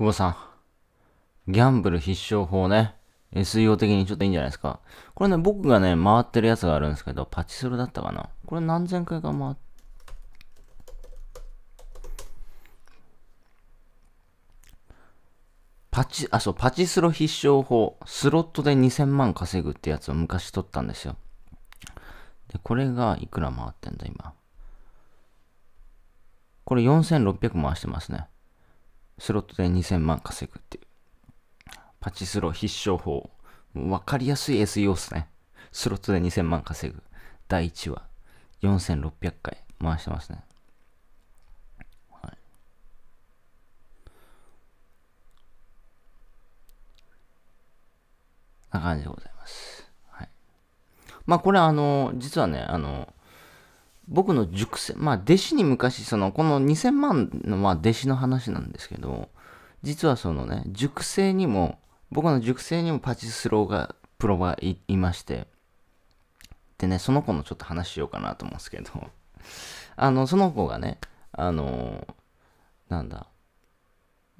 久保さん。ギャンブル必勝法ね。SEO 的にちょっといいんじゃないですか。これね、僕がね、回ってるやつがあるんですけど、パチスロだったかな。これ何千回か回って、パチ、あ、そう、パチスロ必勝法、スロットで2000万稼ぐってやつを昔取ったんですよ。で、これがいくら回ってんだ、今。これ4600回してますね。スロットで2000万稼ぐっていう。パチスロ必勝法。わかりやすい SEO っすね。スロットで2000万稼ぐ。第1話。4600回回してますね。はい。な感じでございます。はい。まあこれあの、実はね、あの、僕の塾生、まあ弟子に昔、その、この2000万のまあ弟子の話なんですけど、実はそのね、塾生にも、僕の塾生にもパチスローが、プロがいいまして、でね、その子のちょっと話しようかなと思うんですけど、あの、その子がね、あの、なんだ、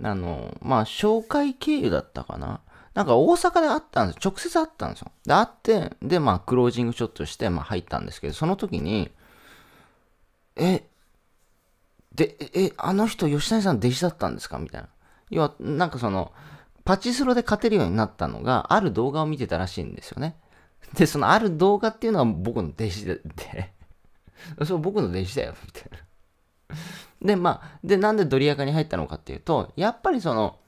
あの、まあ、紹介経由だったかな。なんか大阪で会ったんですよ。直接会ったんですよ。で、会って、で、まあ、クロージングショットして、まあ、入ったんですけど、その時に、え、で、え、あの人吉谷さん弟子だったんですかみたいな。要は、なんかその、パチスロで勝てるようになったのが、ある動画を見てたらしいんですよね。で、そのある動画っていうのは僕の弟子で、そう、僕の弟子だよ、みたいな。で、まあ、で、なんでドリアカに入ったのかっていうと、やっぱりその、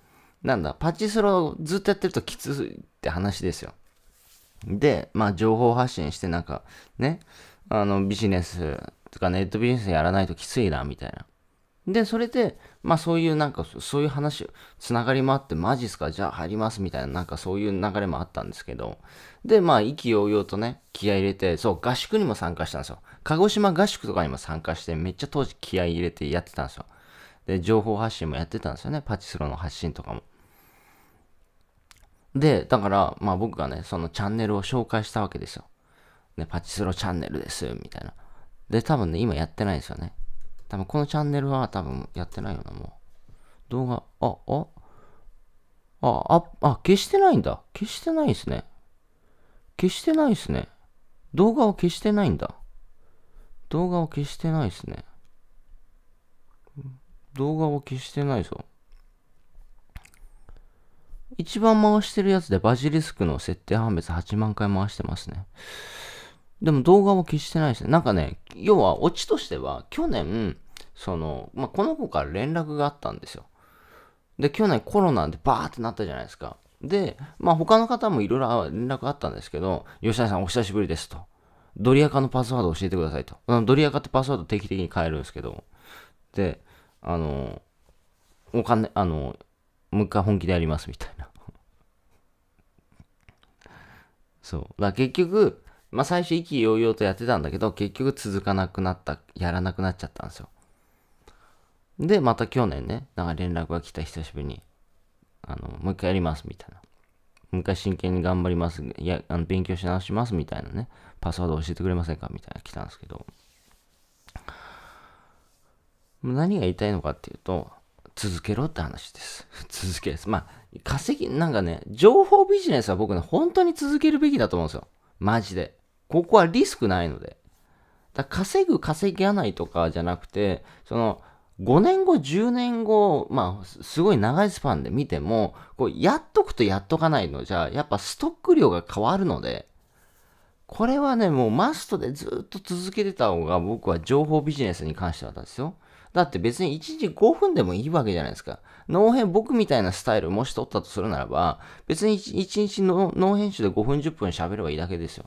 なんだ、パチスロずっとやってるときついって話ですよ。で、まあ、情報発信して、なんか、ね、あの、ビジネスとかネットビジネスやらないときついな、みたいな。で、それで、まあそういうなんか、そういう話、つながりもあって、マジっすか、じゃあ入りますみたいな、なんかそういう流れもあったんですけど、で、まあ意気揚々とね、気合入れて、そう、合宿にも参加したんですよ。鹿児島合宿とかにも参加して、めっちゃ当時気合入れてやってたんですよ。で、情報発信もやってたんですよね、パチスロの発信とかも。で、だから、まあ僕がね、そのチャンネルを紹介したわけですよ。ね、パチスロチャンネルです、みたいな。で、多分ね、今やってないですよね。多分このチャンネルは多分やってないよな、もう。動画、あ、あ、あ、あ、あ、消してないんだ。消してないですね。消してないですね。動画を消してないんだ。動画を消してないですね。動画を消してないぞ。一番回してるやつでバジリスクの設定判別8万回回してますね。でも動画は消してないですね。なんかね、要はオチとしては、去年、その、まあ、この子から連絡があったんですよ。で、去年コロナでバーってなったじゃないですか。で、まあ、他の方もいろいろ連絡あったんですけど、吉田さんお久しぶりですと。ドリアカのパスワード教えてくださいと。ドリアカってパスワード定期的に変えるんですけど、で、あの、お金、あの、もう一回本気でやりますみたいな。そう。だ結局、まあ最初意気揚々とやってたんだけど、結局続かなくなった、やらなくなっちゃったんですよ。で、また去年ね、なんか連絡が来た久しぶりに、あの、もう一回やりますみたいな。もう一回真剣に頑張ります。いや、あの勉強し直しますみたいなね。パスワード教えてくれませんかみたいな来たんですけど。何が言いたいのかっていうと、続けろって話です。続けです。まあ、稼ぎ、なんかね、情報ビジネスは僕ね、本当に続けるべきだと思うんですよ。マジで。ここはリスクないので。だ稼ぐ、稼ぎがないとかじゃなくて、その、5年後、10年後、まあ、すごい長いスパンで見ても、こう、やっとくとやっとかないのじゃ、やっぱストック量が変わるので、これはね、もうマストでずっと続けてた方が僕は情報ビジネスに関してはですよ。だって別に1時5分でもいいわけじゃないですか。脳編、僕みたいなスタイルもし取ったとするならば、別に 1, 1日の脳編集で5分10分喋ればいいだけですよ。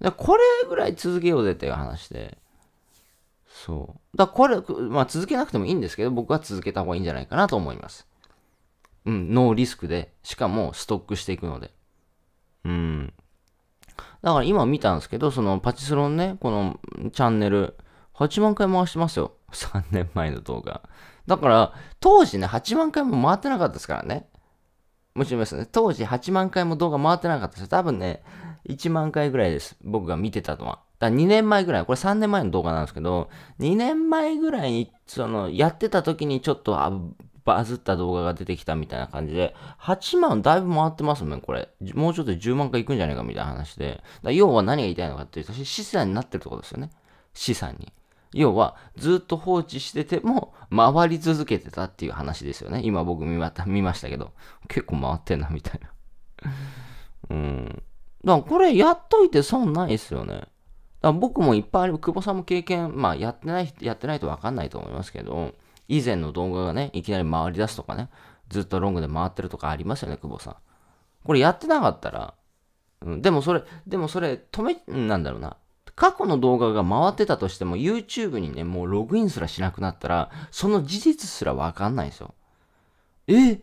でこれぐらい続けようぜっていう話で。そう。だこれ、まあ続けなくてもいいんですけど、僕は続けた方がいいんじゃないかなと思います。うん、ノーリスクで、しかもストックしていくので。うん。だから今見たんですけど、そのパチスロのね、このチャンネル、8万回回してますよ。3 年前の動画。だから、当時ね、8万回も回ってなかったですからね。もちろんですね、当時8万回も動画回ってなかったですよ。多分ね、1万回ぐらいです。僕が見てたのは。だ2年前ぐらい、これ3年前の動画なんですけど、2年前ぐらいに、その、やってた時にちょっと、あ、バズった動画が出てきたみたいな感じで、8万だいぶ回ってますもん、これ。もうちょっと10万回いくんじゃないかみたいな話で。だ要は何が言いたいのかっていうと、資産になってるとことですよね。資産に。要は、ずっと放置してても、回り続けてたっていう話ですよね。今僕見ま見ましたけど、結構回ってんな、みたいな。うん。だからこれやっといて損ないですよね。だから僕もいっぱいある、久保さんも経験、まあやってない、やってないとわかんないと思いますけど、以前の動画がね、いきなり回り出すとかね、ずっとロングで回ってるとかありますよね、久保さん。これやってなかったら、うん、でもそれ、でもそれ、止め、なんだろうな。過去の動画が回ってたとしても YouTube にね、もうログインすらしなくなったら、その事実すらわかんないんですよ。え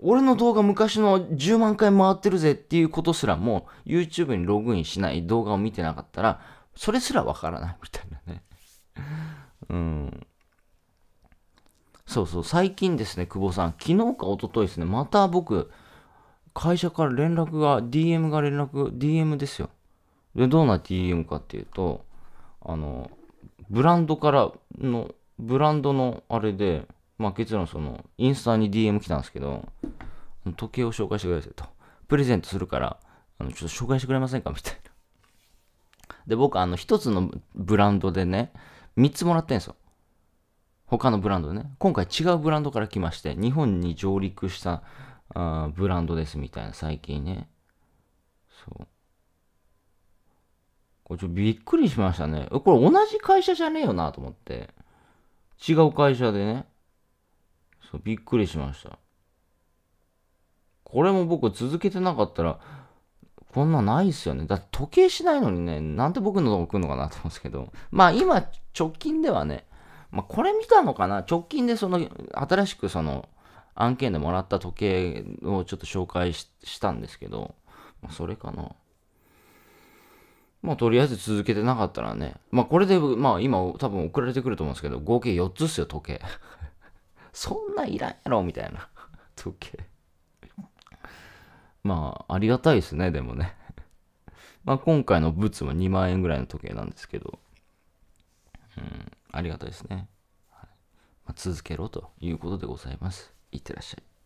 俺の動画昔の10万回回ってるぜっていうことすらも YouTube にログインしない動画を見てなかったらそれすらわからないみたいなねうんそうそう最近ですね久保さん昨日か一昨日ですねまた僕会社から連絡が DM が連絡 DM ですよでどうな DM かっていうとあのブランドからのブランドのあれでまあ結論その、インスタに DM 来たんですけど、時計を紹介してくださいと。プレゼントするから、あの、ちょっと紹介してくれませんかみたいな。で、僕、あの、一つのブランドでね、三つもらってんですよ。他のブランドでね。今回違うブランドから来まして、日本に上陸したあブランドですみたいな、最近ね。そう。これちょびっくりしましたね。これ同じ会社じゃねえよなと思って。違う会社でね。そう、びっくりしました。これも僕続けてなかったら、こんなないっすよね。だって時計しないのにね、なんで僕のとこ来るのかなと思うんですけど。まあ今、直近ではね、まあこれ見たのかな直近でその、新しくその、案件でもらった時計をちょっと紹介したんですけど、まあ、それかな。まあとりあえず続けてなかったらね、まあこれで、まあ今多分送られてくると思うんですけど、合計4つっすよ、時計。そんないらんやろみたいな 時計。まあ、ありがたいですね、でもね。まあ、今回のブツは2万円ぐらいの時計なんですけど、うん、ありがたいですね。まあ、続けろということでございます。いってらっしゃい。